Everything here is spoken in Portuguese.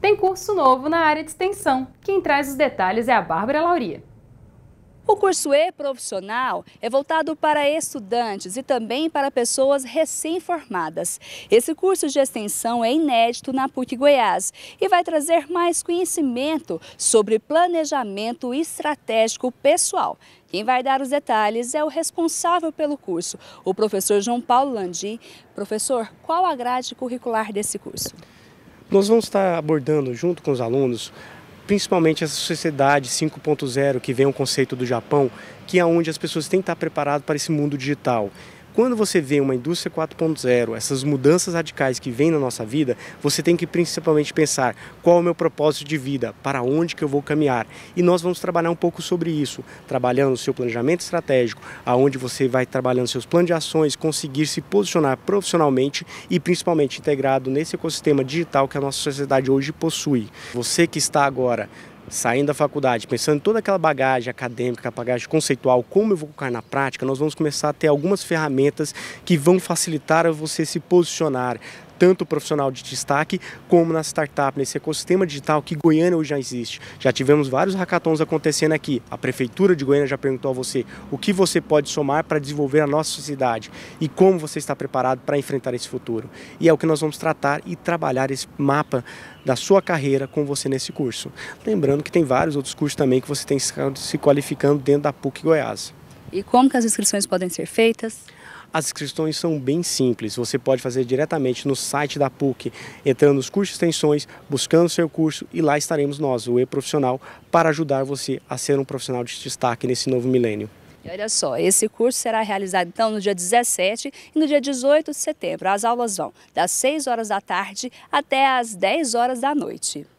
tem curso novo na área de extensão. Quem traz os detalhes é a Bárbara Lauria. O curso e-profissional é voltado para estudantes e também para pessoas recém-formadas. Esse curso de extensão é inédito na PUC Goiás e vai trazer mais conhecimento sobre planejamento estratégico pessoal. Quem vai dar os detalhes é o responsável pelo curso, o professor João Paulo Landim. Professor, qual a grade curricular desse curso? Nós vamos estar abordando junto com os alunos principalmente essa sociedade 5.0 que vem um conceito do Japão, que é onde as pessoas têm que estar preparadas para esse mundo digital. Quando você vê uma indústria 4.0, essas mudanças radicais que vêm na nossa vida, você tem que principalmente pensar qual é o meu propósito de vida, para onde que eu vou caminhar. E nós vamos trabalhar um pouco sobre isso, trabalhando o seu planejamento estratégico, aonde você vai trabalhando seus planos de ações, conseguir se posicionar profissionalmente e principalmente integrado nesse ecossistema digital que a nossa sociedade hoje possui. Você que está agora saindo da faculdade, pensando em toda aquela bagagem acadêmica, bagagem conceitual, como eu vou colocar na prática, nós vamos começar a ter algumas ferramentas que vão facilitar a você se posicionar, tanto o profissional de destaque como na startup, nesse ecossistema digital que Goiânia hoje já existe. Já tivemos vários hackathons acontecendo aqui. A Prefeitura de Goiânia já perguntou a você o que você pode somar para desenvolver a nossa cidade e como você está preparado para enfrentar esse futuro. E é o que nós vamos tratar e trabalhar esse mapa da sua carreira com você nesse curso. Lembrando que tem vários outros cursos também que você tem se qualificando dentro da PUC Goiás. E como que as inscrições podem ser feitas? As inscrições são bem simples, você pode fazer diretamente no site da PUC, entrando nos cursos extensões, buscando seu curso e lá estaremos nós, o e-profissional, para ajudar você a ser um profissional de destaque nesse novo milênio. E olha só, esse curso será realizado então no dia 17 e no dia 18 de setembro. As aulas vão das 6 horas da tarde até as 10 horas da noite.